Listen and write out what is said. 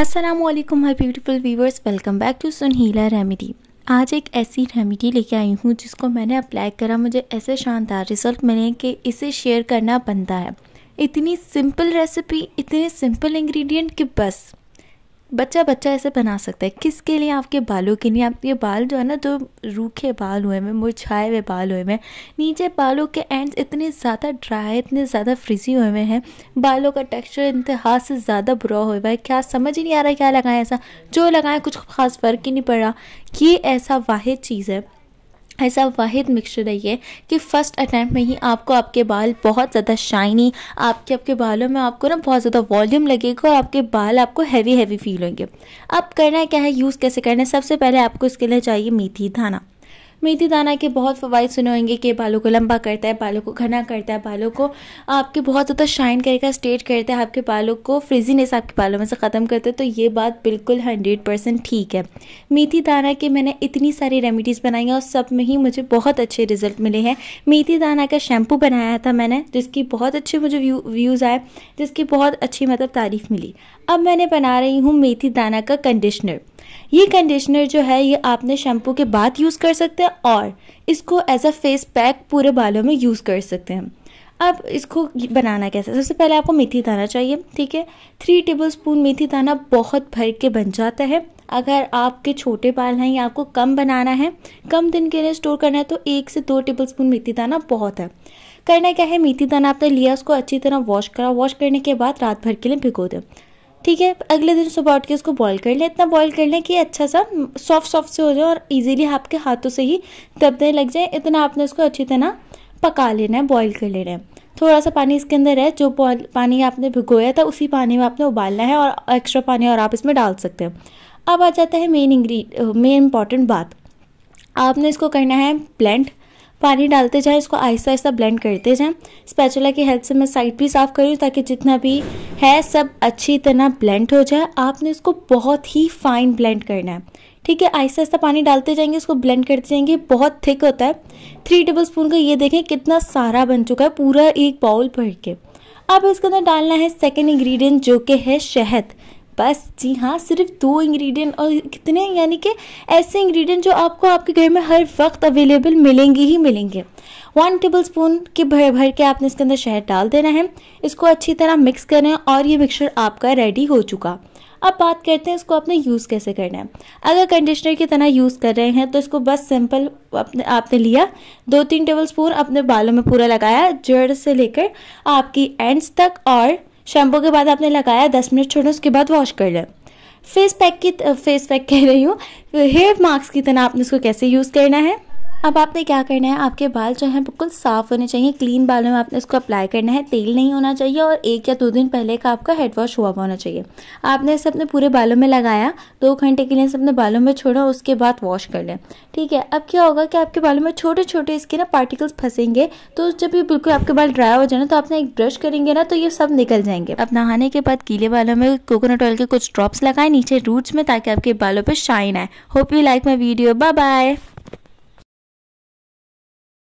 Aslam my beautiful viewers welcome back to सुनहीला remedy आज एक ऐसी रेमेडी लेके आई हूँ जिसको मैंने अप्लाई करा मुझे ऐसे शानदार रिजल्ट मिले कि इसे शेयर करना बनता है इतनी सिंपल रेसिपी इतने सिंपल इंग्रेडिएंट कि बस बच्चा बच्चा ऐसे बना सकता है किसके लिए आपके बालों के लिए आपके बाल जो है ना जो रूखे बाल हुए हैं मुरझाए हुए बाल हुए हैं नीचे बालों के एंड्स इतने ज़्यादा ड्राई इतने ज़्यादा फ्रिजी हुए हुए हैं बालों का टेक्सचर इंतहा से ज़्यादा बुरा हुआ है क्या समझ ही नहीं आ रहा क्या लगाएं ऐसा जो लगाएं कुछ खास फ़र्क ही नहीं पड़ रहा ये ऐसा वाहिद चीज़ है ऐसा वाहिद मिक्सचर है ये कि फ़र्स्ट अटैम्प्ट में ही आपको आपके बाल बहुत ज़्यादा शाइनी आपके आपके बालों में आपको ना बहुत ज़्यादा वॉल्यूम लगेगा और आपके बाल आपको हैवी हैवी फील होंगे अब करना क्या है यूज़ कैसे करना है सबसे पहले आपको इसके लिए चाहिए मेथी धाना मेथी दाना के बहुत फ़वाद सुने होंगे कि बालों को लंबा करता है बालों को घना करता है बालों को आपके बहुत ज़्यादा शाइन करेगा स्ट्रेट करता है आपके बालों को फ्रिजीनेस आपके बालों में से ख़त्म करता है तो ये बात बिल्कुल हंड्रेड परसेंट ठीक है मेथी दाना के मैंने इतनी सारी रेमिडीज़ बनाई हैं और सब में ही मुझे बहुत अच्छे रिजल्ट मिले हैं मेथी दाना का शैम्पू बनाया था मैंने जिसकी बहुत अच्छे मुझे व्यू व्यूज़ आए जिसकी बहुत अच्छी मतलब तारीफ़ मिली अब मैंने बना रही हूँ मेथी दाना का कंडिशनर ये कंडीशनर जो है ये आपने शैम्पू के बाद यूज़ कर सकते हैं और इसको एज अ फेस पैक पूरे बालों में यूज़ कर सकते हैं अब इसको बनाना कैसे सबसे पहले आपको मेथी दाना चाहिए ठीक है थ्री टेबल स्पून मेथी दाना बहुत भर के बन जाता है अगर आपके छोटे बाल हैं या आपको कम बनाना है कम दिन के लिए स्टोर करना है तो एक से दो टेबल स्पून मेथी दाना बहुत है करना क्या है मेथी दाना आपने लिया उसको अच्छी तरह वॉश करा वॉश करने के बाद रात भर के लिए भिगो दें ठीक है अगले दिन सुबह उठ के उसको बॉईल कर लें इतना बॉईल कर लें कि अच्छा सा सॉफ्ट सॉफ्ट से हो जाए और इजीली आपके हाथों से ही दबने लग जाए इतना आपने उसको अच्छी तरह पका लेना है बॉईल कर लेना है थोड़ा सा पानी इसके अंदर है जो पानी आपने भिगोया था उसी पानी में आपने उबालना है और एक्स्ट्रा पानी और आप इसमें डाल सकते हैं अब आ जाता है मेन इंग्री मेन इंपॉर्टेंट बात आपने इसको करना है ब्लेंड पानी डालते जाएँ इसको आहिस्ता आहिस्ता ब्लेंड करते जाएँ स्पैचुला की हेल्प से मैं साइड भी साफ़ करूँ ताकि जितना भी है सब अच्छी तरह ब्लेंड हो जाए आपने इसको बहुत ही फाइन ब्लेंड करना है ठीक है आहिस्ता आहिस्ता पानी डालते जाएंगे उसको ब्लेंड करते जाएंगे बहुत थिक होता है थ्री टेबल स्पून का ये देखें कितना सारा बन चुका है पूरा एक बाउल भर के अब इसके अंदर डालना है सेकेंड इंग्रेडिएंट जो कि है शहद बस जी हाँ सिर्फ दो इंग्रेडिएंट और कितने यानी कि ऐसे इंग्रेडिएंट जो आपको आपके घर में हर वक्त अवेलेबल मिलेंगे ही मिलेंगे वन टेबल स्पून के भर भर के आपने इसके अंदर शहद डाल देना है इसको अच्छी तरह मिक्स करें और ये मिक्सचर आपका रेडी हो चुका अब बात करते हैं इसको आपने यूज़ कैसे करना है अगर कंडीशनर की तरह यूज़ कर रहे हैं तो इसको बस सिंपल अपने आपने लिया दो तीन टेबल स्पून अपने बालों में पूरा लगाया जड़ से लेकर आपकी एंड्स तक और शैम्पू के बाद आपने लगाया दस मिनट छोड़ें उसके बाद वॉश कर लें फेस पैक की फेस पैक कह रही हूँ हेयर मास्क की तरह आपने उसको कैसे यूज़ करना है अब आपने क्या करना है आपके बाल जो हैं बिल्कुल साफ़ होने चाहिए क्लीन बालों में आपने इसको अप्लाई करना है तेल नहीं होना चाहिए और एक या दो दिन पहले का आपका हेड वॉश हुआ हुआ होना चाहिए आपने इसे अपने पूरे बालों में लगाया दो घंटे के लिए इसे अपने बालों में छोड़ा उसके बाद वॉश कर लें ठीक है अब क्या होगा कि आपके बालों में छोटे छोटे इसके ना पार्टिकल्स फंसेंगे तो जब ये बिल्कुल आपके बाल ड्राई हो जाए तो आपने एक ब्रश करेंगे ना तो ये सब निकल जाएंगे अब नहाने के बाद गीले बालों में कोकोनट ऑयल के कुछ ड्रॉप्स लगाए नीचे रूट्स में ताकि आपके बालों पर शाइन आए hope you like my video bye bye